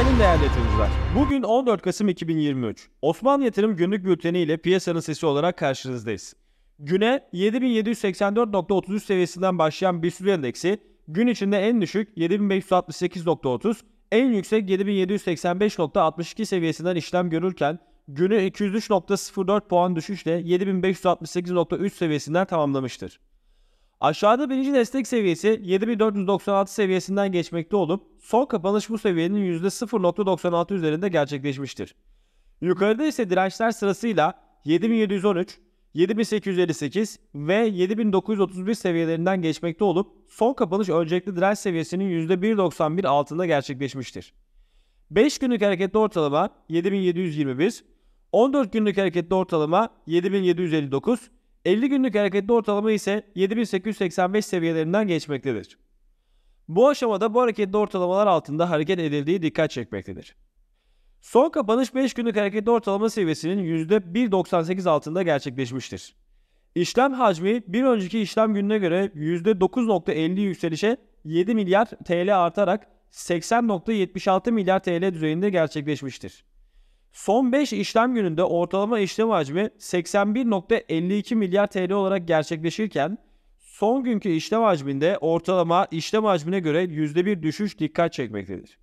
Günaydın değerli yatırımcılar. Bugün 14 Kasım 2023. Osman Yatırım günlük bülteni ile piyasanın sesi olarak karşınızdayız. Güne 7784.33 seviyesinden başlayan BIST endeksi gün içinde en düşük 7568.30, en yüksek 7785.62 seviyesinden işlem görürken günü 203.04 puan düşüşle 7568.3 seviyesinden tamamlamıştır. Aşağıda birinci destek seviyesi 7496 seviyesinden geçmekte olup son kapanış bu seviyenin %0.96 üzerinde gerçekleşmiştir. Yukarıda ise dirençler sırasıyla 7713, 7858 ve 7931 seviyelerinden geçmekte olup son kapanış öncelikli direnç seviyesinin %1.91 altında gerçekleşmiştir. 5 günlük hareketli ortalama 7721, 14 günlük hareketli ortalama 7759 50 günlük hareketli ortalama ise 7885 seviyelerinden geçmektedir. Bu aşamada bu hareketli ortalamalar altında hareket edildiği dikkat çekmektedir. Son kapanış 5 günlük hareketli ortalama seviyesinin %1.98 altında gerçekleşmiştir. İşlem hacmi bir önceki işlem gününe göre %9.50 yükselişe 7 milyar TL artarak 80.76 milyar TL düzeyinde gerçekleşmiştir. Son 5 işlem gününde ortalama işlem hacmi 81.52 milyar TL olarak gerçekleşirken son günkü işlem hacminde ortalama işlem hacmine göre %1 düşüş dikkat çekmektedir.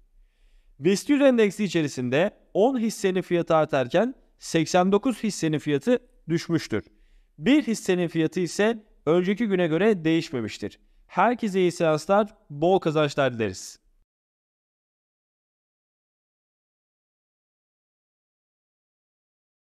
BIST endeksi içerisinde 10 hissenin fiyatı artarken 89 hissenin fiyatı düşmüştür. Bir hissenin fiyatı ise önceki güne göre değişmemiştir. Herkese iyi seanslar, bol kazançlar dileriz.